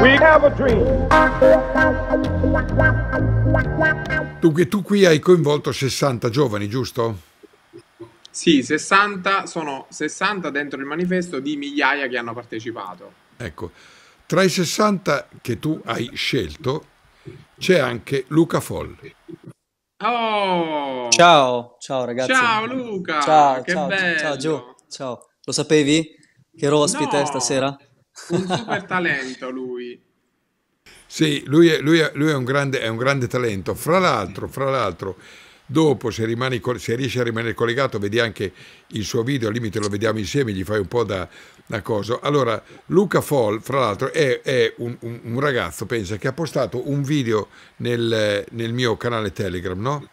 We have a dream. Dunque, tu qui hai coinvolto 60 giovani, giusto? Sì, 60 sono 60 dentro il manifesto di migliaia che hanno partecipato. Ecco, tra i 60 che tu hai scelto c'è anche Luca Folli. Oh! Ciao, ciao ragazzi. Ciao Luca. Ciao, che ciao, bello. ciao Gio. Ciao. Lo sapevi che ero ospite no. stasera? Un super talento lui. Sì, lui, è, lui, è, lui è, un grande, è, un grande, talento. Fra l'altro, fra l'altro dopo se, rimani, se, riesci a rimanere collegato, vedi anche il suo video, al limite lo vediamo insieme, gli fai un po' da, da cosa. Allora, Luca Foll, fra l'altro, è, un, un, un, ragazzo, pensa, che ha postato un video nel, nel mio canale Telegram, no?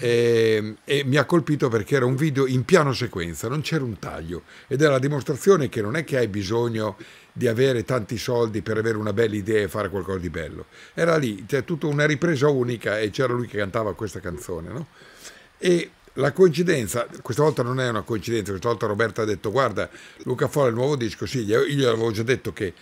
E, ehm, e, mi ha colpito perché era un video in piano sequenza, non c'era un taglio ed è la dimostrazione che non è che hai bisogno di avere tanti soldi per avere una bella idea e fare qualcosa di bello. Era lì, c'è tutta una ripresa unica e c'era lui che cantava questa canzone. No? E la coincidenza, questa volta non è una coincidenza, questa volta Roberto ha detto guarda Luca Folla il nuovo disco, sì, io gli avevo già detto che,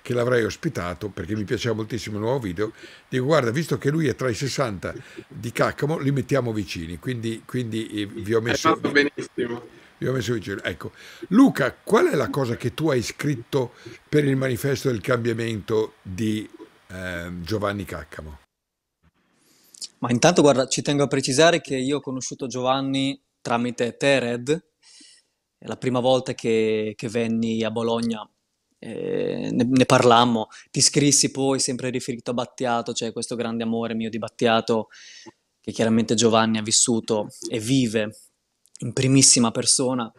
che l'avrei ospitato perché mi piaceva moltissimo il nuovo video, dico guarda visto che lui è tra i 60 di Caccamo li mettiamo vicini, quindi, quindi eh, vi ho messo... È fatto benissimo io ho messo vicino. Ecco, Luca, qual è la cosa che tu hai scritto per il manifesto del cambiamento di eh, Giovanni Caccamo? Ma intanto, guarda, ci tengo a precisare che io ho conosciuto Giovanni tramite Tered, è la prima volta che, che venni a Bologna eh, ne, ne, parlammo, ti scrissi poi sempre riferito a Battiato, cioè questo grande amore mio di Battiato che chiaramente Giovanni ha vissuto e vive in primissima persona.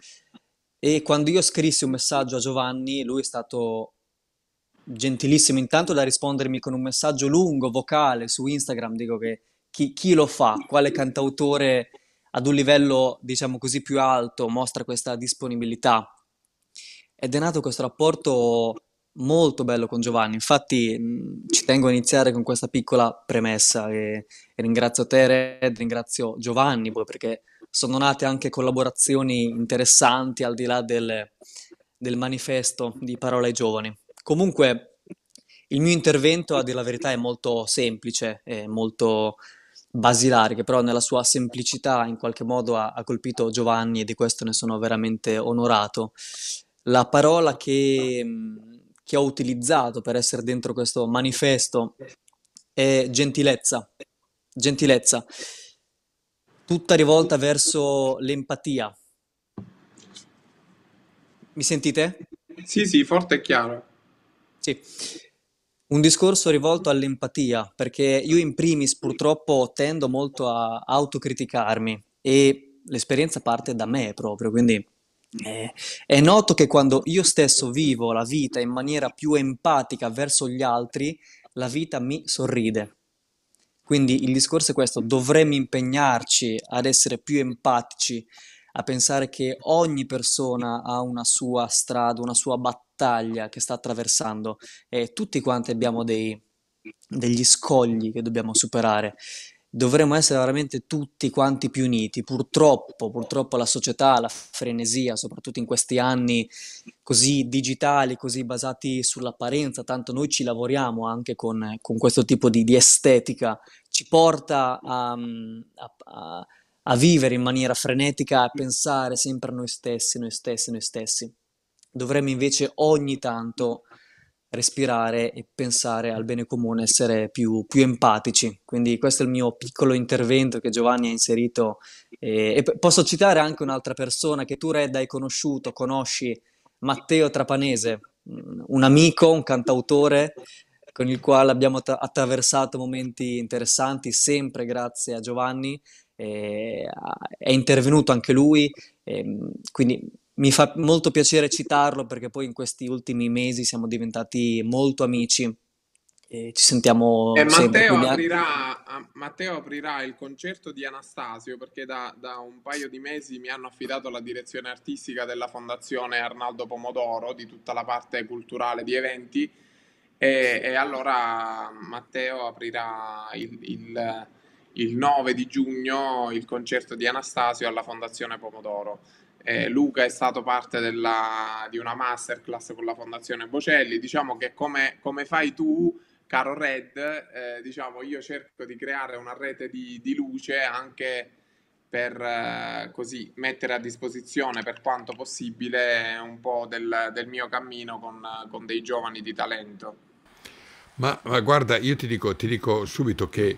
E quando io scrissi un messaggio a Giovanni, lui è stato gentilissimo intanto da rispondermi con un messaggio lungo, vocale su Instagram. Dico che chi, chi lo fa, quale cantautore ad un livello, diciamo così, più alto mostra questa disponibilità. Ed è nato questo rapporto molto bello con Giovanni. Infatti, mm, ci tengo a iniziare con questa piccola premessa. E, e ringrazio te, Red, ringrazio Giovanni, poi perché sono nate anche collaborazioni interessanti al di là del, del manifesto di Parola ai Giovani. Comunque il mio intervento, a dire la verità, è molto semplice, è molto basilare, che però nella sua semplicità in qualche modo ha, ha colpito Giovanni e di questo ne sono veramente onorato. La parola che, che ho utilizzato per essere dentro questo manifesto è gentilezza. Gentilezza tutta rivolta verso l'empatia. Mi sentite? Sì, sì, forte e chiaro. Sì. Un discorso rivolto all'empatia, perché io in primis purtroppo tendo molto a autocriticarmi e l'esperienza parte da me proprio, quindi eh, è noto che quando io stesso vivo la vita in maniera più empatica verso gli altri, la vita mi sorride. Quindi il discorso è questo, dovremmo impegnarci ad essere più empatici, a pensare che ogni persona ha una sua strada, una sua battaglia che sta attraversando e tutti quanti abbiamo dei, degli scogli che dobbiamo superare dovremmo essere veramente tutti quanti più uniti. Purtroppo, purtroppo la società, la frenesia, soprattutto in questi anni così digitali, così basati sull'apparenza, tanto noi ci lavoriamo anche con, con questo tipo di, di, estetica, ci porta a, a, a, a vivere in maniera frenetica, a pensare sempre a noi stessi, noi stessi, noi stessi. Dovremmo invece ogni tanto respirare e pensare al bene comune, essere più, più, empatici. Quindi questo è il mio piccolo intervento che Giovanni ha inserito e, e posso citare anche un'altra persona che tu Redda, hai conosciuto, conosci Matteo Trapanese, mm, un amico, un cantautore con il quale abbiamo attraversato momenti interessanti, sempre grazie a Giovanni, eh, è intervenuto anche lui, eh, quindi mi fa molto piacere citarlo perché poi in questi ultimi mesi siamo diventati molto amici e ci sentiamo eh, Matteo, sempre, aprirà, a, Matteo aprirà il concerto di Anastasio perché da, da, un paio di mesi mi hanno affidato la direzione artistica della fondazione Arnaldo Pomodoro di tutta la parte culturale di eventi e, e allora Matteo aprirà il, il, il 9 di giugno il concerto di Anastasio alla fondazione Pomodoro eh, Luca è stato parte della, di una masterclass con la Fondazione Bocelli. Diciamo che come, come fai tu, caro Red, eh, diciamo, io cerco di creare una rete di, di luce anche per eh, così mettere a disposizione per quanto possibile un po' del, del mio cammino con, con dei giovani di talento. Ma, ma, guarda, io ti dico, ti dico subito che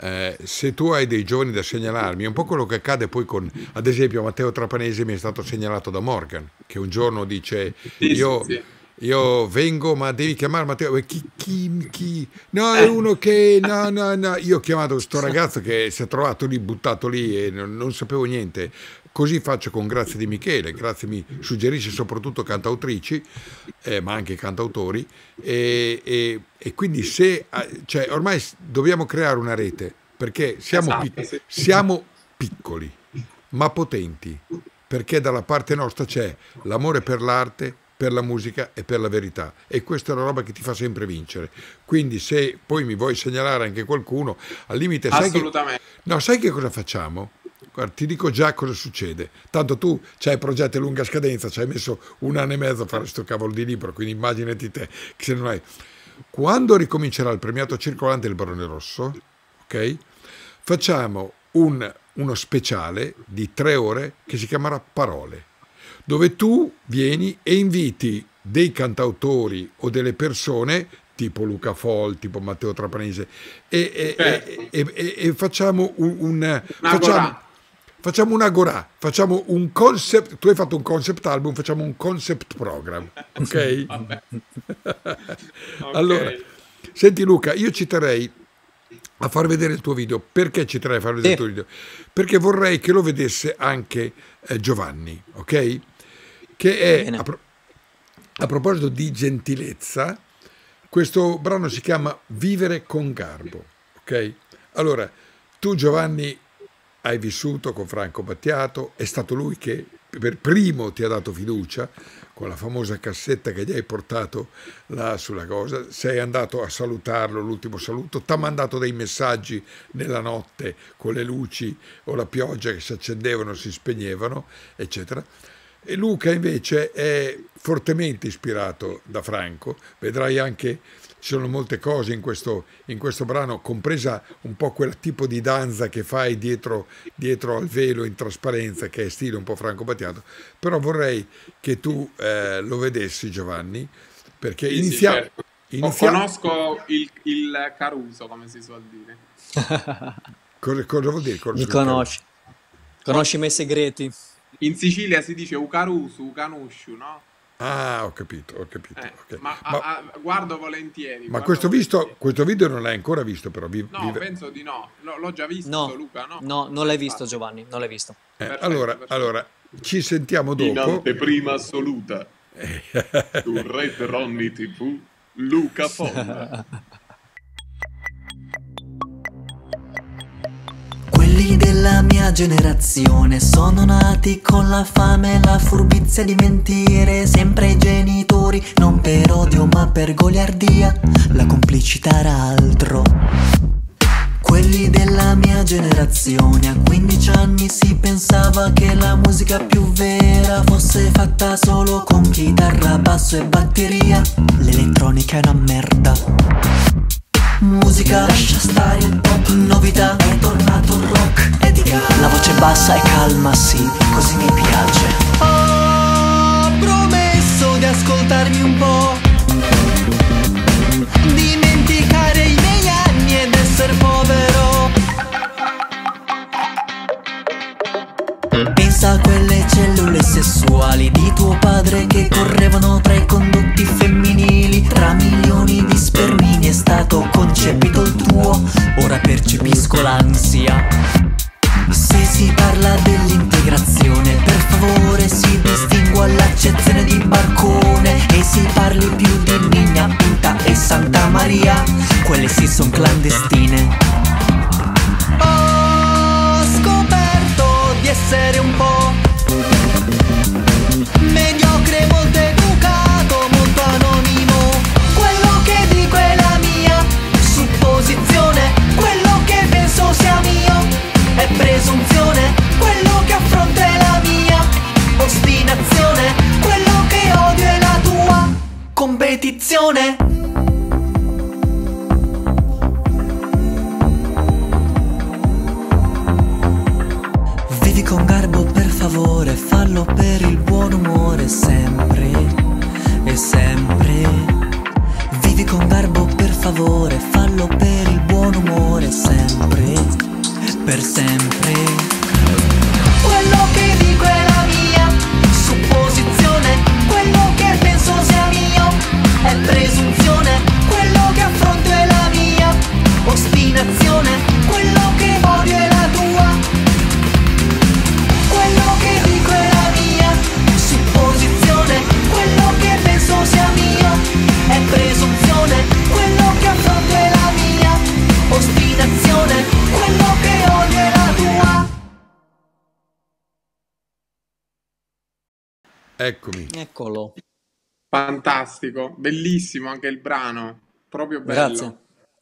eh, se tu hai dei giovani da segnalarmi, è un po' quello che accade poi con, ad esempio, Matteo Trapanese mi è stato segnalato da Morgan, che un giorno dice, sì, io, sì, sì. Io vengo, ma devi chiamare Matteo. Eh, chi, chi, chi? No, è eh. uno che. No, no, no. Io ho chiamato questo ragazzo che si è trovato lì, buttato lì e non, non sapevo niente. Così faccio con Grazie di Michele. Grazie mi suggerisce soprattutto cantautrici, eh, ma anche cantautori. E, e, e quindi se. Ah, cioè, ormai dobbiamo creare una rete perché siamo, esatto, pic sì. siamo piccoli, ma potenti. Perché dalla parte nostra c'è l'amore per l'arte, per la musica e per la verità e questa è una roba che ti fa sempre vincere quindi se poi mi vuoi segnalare anche qualcuno al limite sai che, no, sai che cosa facciamo? Guarda, ti dico già cosa succede tanto tu c'hai progetti a lunga scadenza ci hai messo un anno e mezzo a fare questo cavolo di libro quindi immaginati te che se non hai quando ricomincerà il premiato circolante del Barone Rosso ok? facciamo un, uno speciale di tre ore che si chiamerà Parole dove tu vieni e inviti dei cantautori o delle persone tipo Luca Fol, tipo Matteo Trapanese e, e, e, certo. e facciamo un, un facciamo, facciamo un agorà, facciamo un concept, tu hai fatto un concept album, facciamo un concept program, ok? allora, senti Luca, io citerei a far vedere il tuo video. Perché ci trai a far vedere sì. il tuo video? Perché vorrei che lo vedesse anche eh, Giovanni, ok? Che è, a, pro a, proposito di gentilezza, questo brano si chiama Vivere con garbo, ok? Allora, tu Giovanni hai vissuto con Franco Battiato, è stato lui che per primo ti ha dato fiducia, con la famosa cassetta che gli hai portato là sulla cosa, sei andato a salutarlo, l'ultimo saluto, ti ha mandato dei messaggi nella notte con le luci o la pioggia che si accendevano, si spegnevano, eccetera. E Luca invece è fortemente ispirato da Franco, vedrai anche ci sono molte cose in questo, in questo, brano, compresa un po' quel tipo di danza che fai dietro, dietro al velo in trasparenza, che è stile un po' Franco Battiato, però vorrei che tu eh, lo vedessi Giovanni, perché sì, iniziamo... Sì, certo. iniziamo... Conosco il, il, Caruso, come si suol dire. cosa, cosa, vuol dire? Conosco Mi conosci. Conosci i miei segreti. In Sicilia si dice Ucarusu, Ucanusciu, no? Ah, ho capito, ho capito. Eh, okay. Ma, ma a, a, guardo volentieri. Ma guardo questo, volentieri. Visto, questo, video non l'hai ancora visto, però. Vi, no, vi... penso di no. l'ho già visto, no, Luca. No, no non l'hai visto, Giovanni. Non l'hai visto. Eh, perfetto, allora, perfetto. allora, ci sentiamo dopo. In anteprima assoluta. Eh. su Red Ronnie TV, Luca Fonda. Quelli della mia generazione sono nati con la fame e la furbizia di mentire sempre ai genitori, non per odio ma per goliardia, la complicità era altro. Quelli della mia generazione a 15 anni si pensava che la musica più vera fosse fatta solo con chitarra, basso e batteria. L'elettronica è una merda. Musica, lascia stare il pop, novità, è tornato il rock, etica La voce bassa e calma, sì, così mi piace Ho promesso di ascoltarmi un po' Dimenticare i miei anni ed essere povero mm. Pensa a quelle cellule sessuali di tuo padre che correvano tra i condotti femminili stato concepito il tuo, ora percepisco l'ansia. Se si parla dell'integrazione, per favore si distingua l'accezione di Marcone e si parli più di Nina Pinta e Santa Maria, quelle sì sono clandestine. Ho scoperto di essere un po' meglio Eccomi. Eccolo. Fantastico, bellissimo anche il brano, proprio bello. Grazie,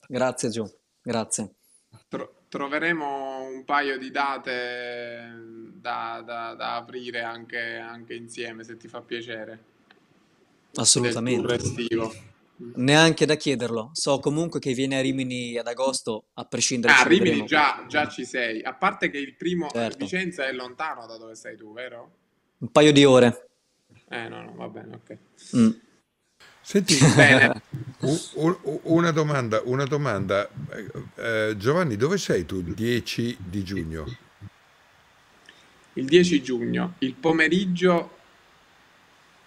grazie Gio, grazie. Tro- troveremo un paio di date da, da, da aprire anche, anche, insieme, se ti fa piacere. Assolutamente. Neanche da chiederlo, so comunque che viene a Rimini ad agosto, a prescindere da... Ah, Rimini già, già, ci sei, a parte che il primo certo. Vicenza è lontano da dove sei tu, vero? Un paio di ore. Eh no, no, va bene, ok. Mm. Senti, eh, una domanda, una domanda. Eh, eh, Giovanni, dove sei tu il 10 di giugno? Il 10 giugno, il pomeriggio...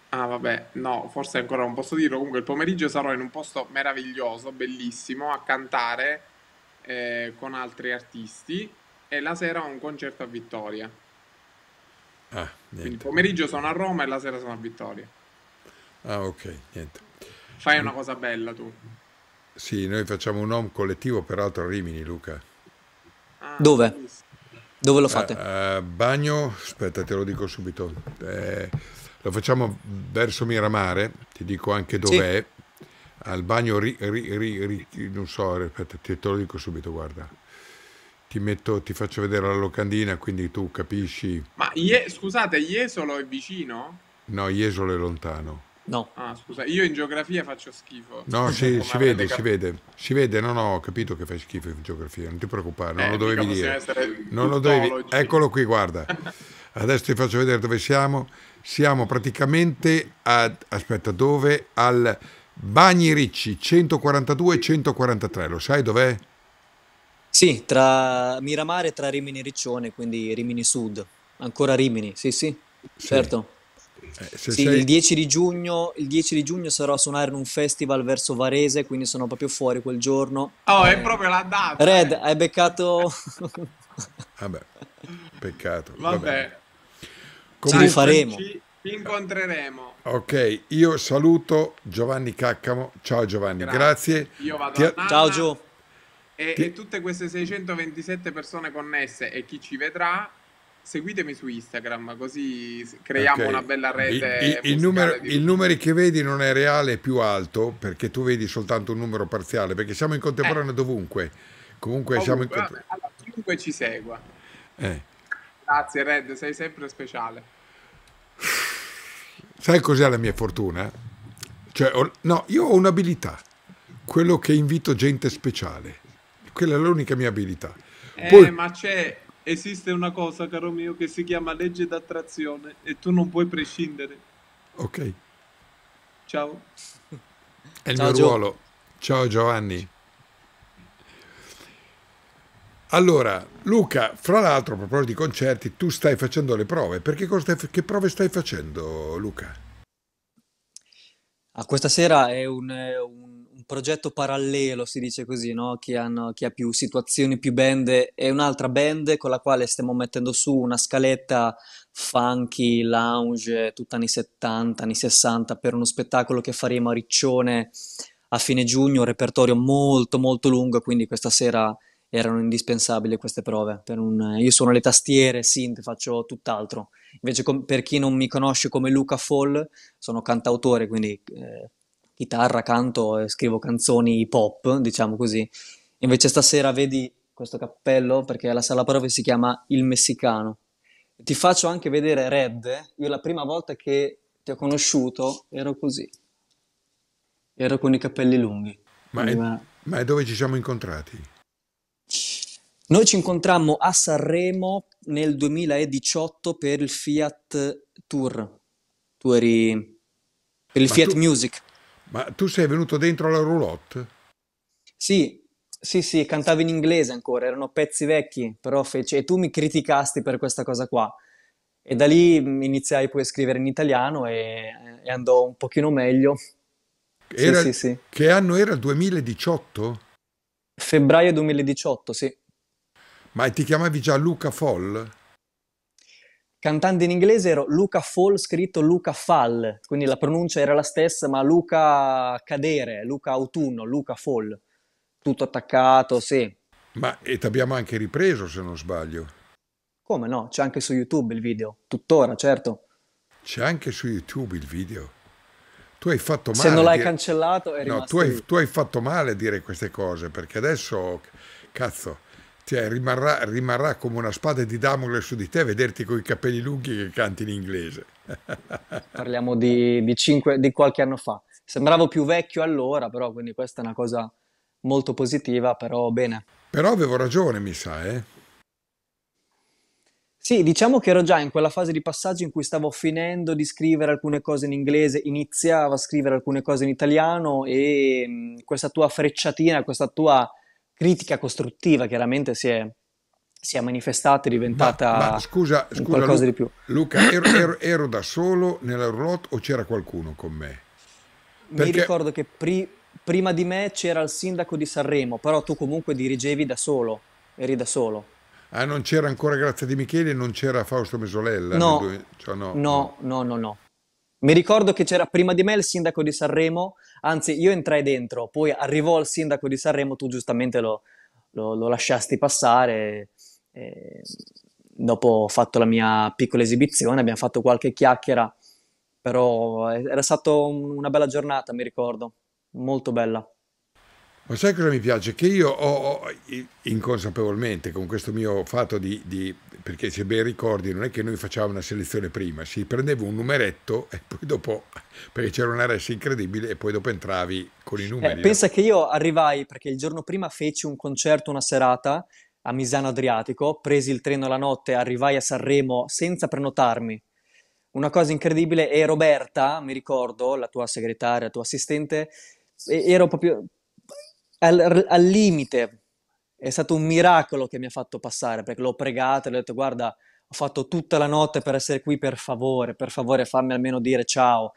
Ah vabbè, no, forse ancora non posso dirlo, comunque il pomeriggio sarò in un posto meraviglioso, bellissimo, a cantare eh, con altri artisti e la sera ho un concerto a Vittoria. Ah, Quindi il pomeriggio sono a Roma e la sera sono a Vittoria. Ah, ok, niente. Fai una cosa bella tu. Sì, noi facciamo un home collettivo, peraltro a Rimini, Luca. Ah, Dove? Dove lo fate? Uh, uh, bagno, aspetta, te lo dico subito. Eh, lo facciamo verso Miramare, ti dico anche dov'è. Sì. Al bagno, ri, ri, ri, non so, aspetta, te lo dico subito, guarda ti, metto, ti faccio vedere la locandina quindi tu capisci. Ma Ie, scusate, Jesolo è vicino? No, Jesolo è lontano. No. Ah, scusa, io in geografia faccio schifo. No, si, si vede, cap- si vede. Si vede, no, no, ho capito che fai schifo in geografia, non ti preoccupare, non eh, lo dovevi dire. Non lo dovevi... Eccolo qui, guarda. Adesso ti faccio vedere dove siamo. Siamo praticamente a... Aspetta, dove? Al Bagni Ricci, 142 e 143. Lo sai dov'è? Sì, tra Miramare e tra Rimini e Riccione, quindi Rimini Sud, ancora Rimini, sì sì, sì. certo. Eh, sì, sei... il, 10 giugno, il, 10 di giugno, sarò a suonare in un festival verso Varese, quindi sono proprio fuori quel giorno. Oh, eh, è proprio la data! Red, eh. hai beccato... Vabbè, peccato. Vabbè. ci rifaremo. Ci incontreremo. Ok, io saluto Giovanni Caccamo. Ciao Giovanni, grazie. grazie. Ti... Ciao Gio. E, che... e, tutte queste 627 persone connesse e chi ci vedrà, seguitemi su Instagram, così creiamo okay. una bella rete. I, il, numero, di... il numero che vedi non è reale, è più alto, perché tu vedi soltanto un numero parziale, perché siamo in contemporanea eh. dovunque. Comunque, Ovunque, siamo in contemporanea. Allora, chiunque ci segua. Eh. Grazie Red, sei sempre speciale. Sai cos'è la mia fortuna? Cioè, no, io ho un'abilità, quello che invito gente speciale quella è l'unica mia abilità. Eh, Poi... ma c'è, esiste una cosa, caro mio, che si chiama legge d'attrazione e tu non puoi prescindere. Ok. Ciao. È il Ciao, mio Gio. ruolo. Ciao Giovanni. Allora, Luca, fra l'altro, a proposito di concerti, tu stai facendo le prove. Perché stai, che prove stai facendo, Luca? Ah, questa sera è un, eh, un progetto parallelo, si dice così, no? chi, hanno, chi ha più situazioni, più band è un'altra band con la quale stiamo mettendo su una scaletta funky, lounge, tutta anni 70, anni 60 per uno spettacolo che faremo a Riccione a fine giugno, un repertorio molto molto lungo, quindi questa sera erano indispensabili queste prove. Un... io sono le tastiere, synth, faccio tutt'altro. Invece com... per chi non mi conosce come Luca Fall, sono cantautore, quindi eh, chitarra, canto e scrivo canzoni pop, diciamo così. Invece stasera vedi questo cappello perché la sala prove si chiama Il Messicano. Ti faccio anche vedere Red. Io la prima volta che ti ho conosciuto ero così. Ero con i capelli lunghi. Ma, è, ma... è dove ci siamo incontrati? Noi ci incontrammo a Sanremo nel 2018 per il Fiat Tour. Tu eri per il ma Fiat Music. Ma tu sei venuto dentro alla roulotte? Sì, sì, sì, cantavo in inglese ancora, erano pezzi vecchi, però fece... E tu mi criticasti per questa cosa qua. E da lì mm, iniziai poi a scrivere in italiano e, e andò un pochino meglio. Era... Sì, sì, sì. Che anno era? 2018? Febbraio 2018, sì. Ma ti chiamavi già Luca Foll? cantante in inglese ero Luca Fall, scritto Luca Fall, quindi la pronuncia era la stessa, ma Luca Cadere, Luca Autunno, Luca Fall, tutto attaccato, sì. Ma e ti abbiamo anche ripreso, se non sbaglio. Come no? C'è anche su YouTube il video, tuttora, certo. C'è anche su YouTube il video. Tu hai fatto male. Se non l'hai dire... cancellato, è rimasto. No, tu hai, tu hai fatto male a dire queste cose perché adesso, cazzo, cioè, rimarrà, rimarrà, come una spada di Damocle su di te vederti con i capelli lunghi che canti in inglese. Parliamo di, di, cinque, di qualche anno fa. Sembravo più vecchio allora, però quindi questa è una cosa molto positiva, però bene. Però avevo ragione, mi sa, eh? Sì, diciamo che ero già in quella fase di passaggio in cui stavo finendo di scrivere alcune cose in inglese, iniziavo a scrivere alcune cose in italiano e mm, questa tua frecciatina, questa tua critica costruttiva chiaramente si è, si è manifestata e diventata ma, ma, scusa, scusa, qualcosa Luca, di più. Luca, ero, ero, ero da solo nella roulette o c'era qualcuno con me? Perché... Mi ricordo che pri, prima di me c'era il sindaco di Sanremo, però tu comunque dirigevi da solo, eri da solo. Ah, non c'era ancora Grazia Di Michele, non c'era Fausto Mesolella? No, due... cioè, no, no, no, no, no. Mi ricordo che c'era prima di me il sindaco di Sanremo, anzi io entrai dentro, poi arrivò il sindaco di Sanremo, tu giustamente lo, lo, lo lasciasti passare. E dopo ho fatto la mia piccola esibizione, abbiamo fatto qualche chiacchiera, però era stata una bella giornata, mi ricordo, molto bella. Ma sai cosa mi piace? Che io ho, ho inconsapevolmente con questo mio fatto di, di perché se ben ricordi non è che noi facciamo una selezione prima, si prendeva un numeretto e poi dopo, perché c'era una ressa incredibile e poi dopo entravi con i eh, numeri. Eh, pensa che io arrivai, perché il giorno prima feci un concerto, una serata a Misano Adriatico, presi il treno la notte, arrivai a Sanremo senza prenotarmi. Una cosa incredibile, e Roberta, mi ricordo, la tua segretaria, la tua assistente, ero proprio al, al limite, è stato un miracolo che mi ha fatto passare, perché l'ho pregata, le ho detto guarda, ho fatto tutta la notte per essere qui, per favore, per favore fammi almeno dire ciao.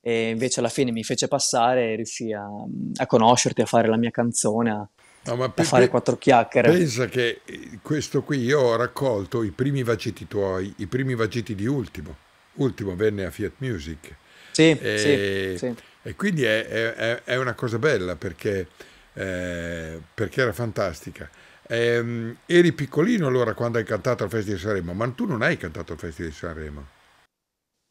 E invece alla fine mi fece passare e riuscì a, a conoscerti, a fare la mia canzone, a, no, a fare quattro chiacchiere. Pensa che eh, questo qui io ho raccolto i primi vagiti tuoi, i primi vagiti di Ultimo. Ultimo venne a Fiat Music. Sì, e, sì, sì. e quindi è, è, è una cosa bella perché eh, perché era fantastica. Eh, eri piccolino allora quando hai cantato al Festival di Sanremo, ma tu non hai cantato al Festival di Sanremo.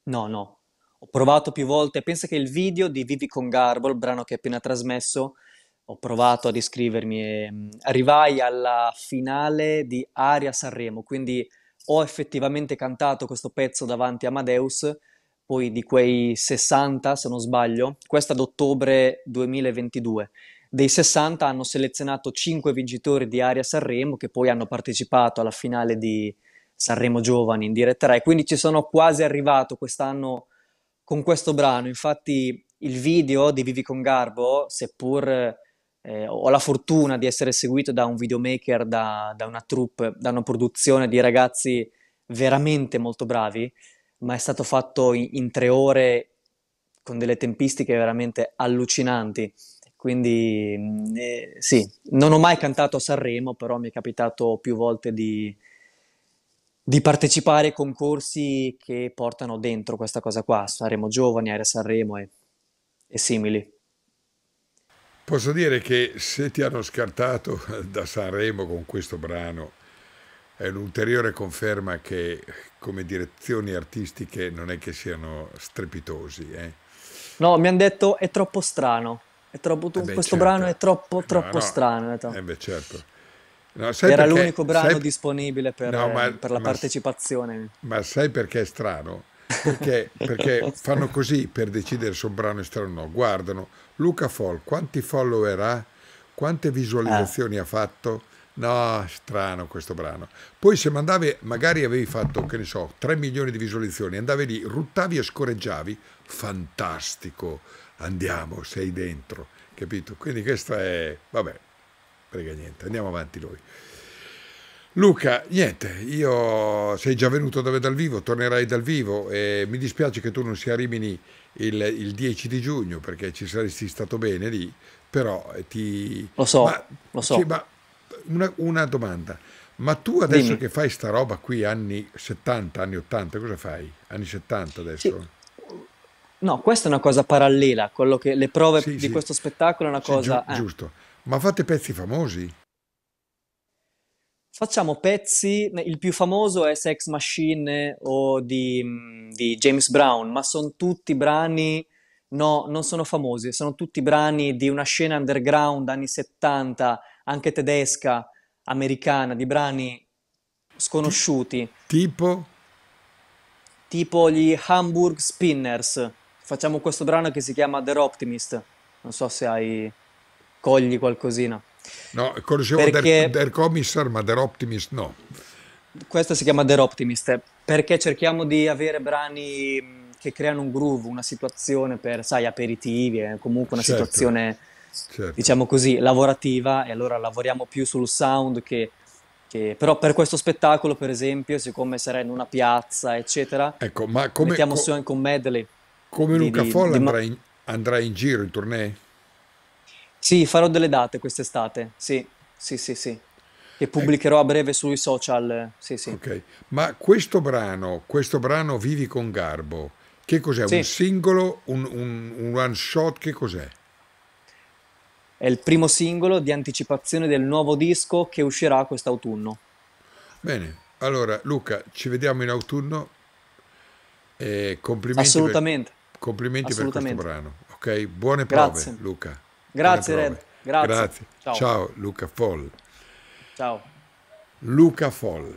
No, no. Ho provato più volte. Pensa che il video di Vivi con Garbo, il brano che hai appena trasmesso, ho provato ad iscrivermi e mm, arrivai alla finale di Aria Sanremo, quindi ho effettivamente cantato questo pezzo davanti a Amadeus, poi di quei 60, se non sbaglio, questa ad ottobre 2022 dei 60 hanno selezionato 5 vincitori di Aria Sanremo che poi hanno partecipato alla finale di Sanremo Giovani in diretta 3, quindi ci sono quasi arrivato quest'anno con questo brano. Infatti il video di Vivi con Garbo, seppur eh, ho la fortuna di essere seguito da un videomaker, da, da, una troupe, da una produzione di ragazzi veramente molto bravi, ma è stato fatto in, in tre ore con delle tempistiche veramente allucinanti. Quindi mm, eh, sì, non ho mai cantato a Sanremo, però mi è capitato più volte di, di partecipare a concorsi che portano dentro questa cosa qua, Sanremo Giovani, Aria Sanremo e, e simili. Posso dire che se ti hanno scartato da Sanremo con questo brano è un'ulteriore conferma che come direzioni artistiche non è che siano strepitosi. Eh? No, mi hanno detto è troppo strano troppo, tu, eh beh, questo certo. brano è troppo, troppo no, no. strano. Eh, beh, certo. No, Era perché, l'unico brano sai... disponibile per, ma, per la ma, partecipazione. Ma sai perché è strano? Perché, perché fanno così per decidere se un brano è strano o no. Guardano Luca Fall, quanti follower ha, quante visualizzazioni ah. ha fatto. No, strano questo brano. Poi se mandavi, magari avevi fatto, che ne so, 3 milioni di visualizzazioni, andavi lì, ruttavi e scorreggiavi, fantastico andiamo, sei dentro, capito? Quindi questo è, vabbè, prega niente, andiamo avanti noi. Luca, niente, io sei già venuto da me dal vivo, tornerai dal vivo e mi dispiace che tu non sia a Rimini il, il 10 di giugno perché ci saresti stato bene lì, però ti... Lo so, ma, lo so. Sì, ma una, una domanda, ma tu adesso Dimmi. che fai sta roba qui anni 70, anni 80, cosa fai? Anni 70 adesso? Sì. No, questa è una cosa parallela, che, le prove sì, di sì. questo spettacolo è una sì, cosa... Giu eh. Giusto, ma fate pezzi famosi? Facciamo pezzi, il più famoso è Sex Machine o di, mm, di James Brown, ma sono tutti brani, no, non sono famosi, sono tutti brani di una scena underground anni 70, anche tedesca, americana, di brani sconosciuti. Tipo? Tipo gli Hamburg Spinners facciamo questo brano che si chiama The Optimist. Non so se hai cogli qualcosina. No, conoscevo perché... Der, Commissar, ma Der Optimist no. Questa si chiama Der Optimist perché cerchiamo di avere brani mm, che creano un groove, una situazione per, sai, aperitivi, eh, comunque una certo. situazione, certo. diciamo così, lavorativa e allora lavoriamo più sul sound che, che... Però per questo spettacolo, per esempio, siccome sarà in una piazza, eccetera, ecco, ma come, mettiamo co- su anche un medley. Come Luca di, andrà, andrà, in, giro in tournée? Sì, farò delle date quest'estate, sì, sì, sì, sì. Che pubblicherò a breve sui social, sì, sì. Ok, ma questo brano, questo brano Vivi con Garbo, che cos'è? Sì. Un singolo, un, un, un one shot, che cos'è? È il primo singolo di anticipazione del nuovo disco che uscirà quest'autunno. Bene, allora Luca, ci vediamo in autunno. E complimenti. Assolutamente. Per Complimenti per questo brano. Ok, buone prove Grazie. Luca. Grazie prove. Red. Grazie. Grazie. Ciao. Ciao Luca Foll. Ciao. Luca Foll.